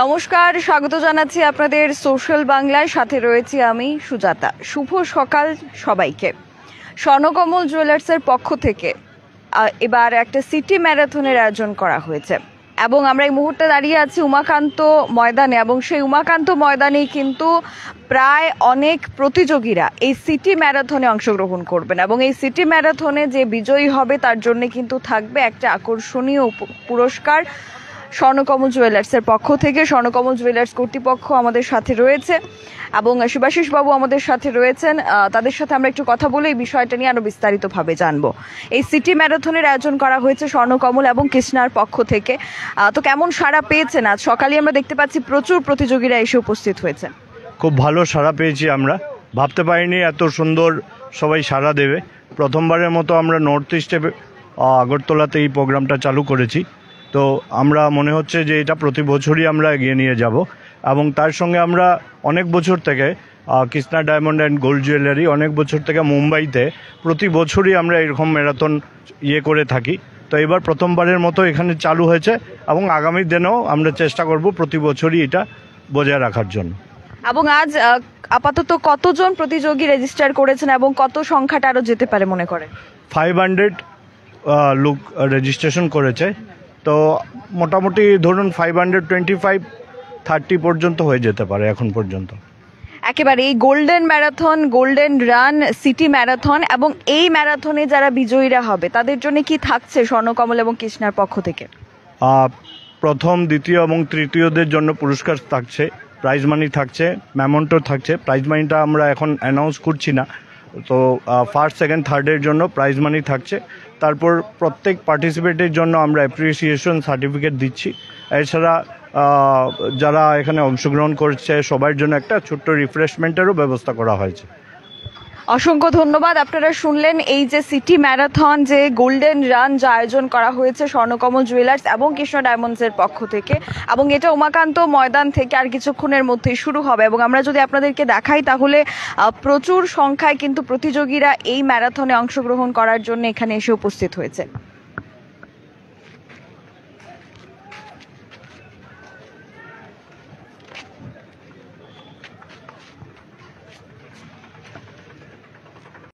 নমস্কার স্বাগত জানাচ্ছি আপনাদের সোশ্যাল বাংলায় সাথে রয়েছি আমি সুজাতা শুভ সকাল সবাইকে স্বর্ণকমল জুয়েলার্সের পক্ষ থেকে এবার একটা সিটি ম্যারাথনের আয়োজন করা হয়েছে এবং আমরা এই মুহূর্তে দাঁড়িয়ে আছি উমাকান্ত ময়দানে এবং সেই উমাকান্ত ময়দানেই কিন্তু প্রায় অনেক প্রতিযোগীরা এই সিটি ম্যারাথনে অংশগ্রহণ করবেন এবং এই সিটি ম্যারাথনে যে বিজয়ী হবে তার জন্য কিন্তু থাকবে একটা আকর্ষণীয় পুরস্কার স্বর্ণকমল জুয়েলার্সের পক্ষ থেকে স্বর্ণকমল জুয়েলার্স কর্তৃপক্ষ আমাদের সাথে রয়েছে এবং শিবাশিস বাবু আমাদের সাথে রয়েছেন তাদের সাথে আমরা একটু কথা বলে এই বিষয়টা নিয়ে আরো বিস্তারিতভাবে জানবো এই সিটি ম্যারাথনের আয়োজন করা হয়েছে স্বর্ণকমল এবং কৃষ্ণার পক্ষ থেকে তো কেমন সাড়া পেয়েছেন আজ সকালে আমরা দেখতে পাচ্ছি প্রচুর প্রতিযোগীরা এসে উপস্থিত হয়েছেন খুব ভালো সাড়া পেয়েছি আমরা ভাবতে পারিনি এত সুন্দর সবাই সাড়া দেবে প্রথমবারের মতো আমরা নর্থ ইস্টে আগরতলাতে এই প্রোগ্রামটা চালু করেছি তো আমরা মনে হচ্ছে যে এটা প্রতি বছরই আমরা এগিয়ে নিয়ে যাব এবং তার সঙ্গে আমরা অনেক বছর থেকে Krishna diamond and gold jewellery অনেক বছর থেকে মুম্বাইতে প্রতি বছরই আমরা এরকম ম্যারাথন ইয়ে করে থাকি তো এবার প্রথমবারের মতো এখানে চালু হয়েছে এবং আগামী দিনেও আমরা চেষ্টা করব প্রতি বছরই এটা বজায় রাখার জন্য এবং আজ আপাতত কতজন প্রতিযোগী রেজিস্টার করেছেন এবং কত সংখ্যাটা আরও যেতে পারে মনে করে ফাইভ হান্ড্রেড লোক রেজিস্ট্রেশন করেছে তো মোটামুটি ধরুন five hundred twenty five thirty পর্যন্ত হয়ে যেতে পারে এখন পর্যন্ত একেবারে এই golden marathon golden run city marathon এবং এই ম্যারাথনে যারা বিজয়ীরা হবে তাদের জন্য কি থাকছে স্বর্ণকমল এবং কৃষ্ণার পক্ষ থেকে প্রথম দ্বিতীয় এবং তৃতীয়দের জন্য পুরস্কার থাকছে প্রাইজ মানি থাকছে ম্যামন্টও থাকছে প্রাইজ মানিটা আমরা এখন অ্যানাউন্স করছি না তো ফার্স্ট সেকেন্ড থার্ডের জন্য প্রাইজ মানি থাকছে তারপর প্রত্যেক পার্টিসিপেটের জন্য আমরা অ্যাপ্রিসিয়েশন সার্টিফিকেট দিচ্ছি এছাড়া যারা এখানে অংশগ্রহণ করছে সবার জন্য একটা ছোট্ট রিফ্রেশমেন্টেরও ব্যবস্থা করা হয়েছে অসংখ্য ধন্যবাদ আপনারা শুনলেন এই যে সিটি ম্যারাথন যে গোল্ডেন রান যা আয়োজন করা হয়েছে স্বর্ণকমল জুয়েলার্স এবং কৃষ্ণ ডায়মন্ডসের পক্ষ থেকে এবং এটা উমাকান্ত ময়দান থেকে আর কিছুক্ষণের মধ্যেই শুরু হবে এবং আমরা যদি আপনাদেরকে দেখাই তাহলে প্রচুর সংখ্যায় কিন্তু প্রতিযোগীরা এই ম্যারাথনে অংশগ্রহণ করার জন্য এখানে এসে উপস্থিত হয়েছে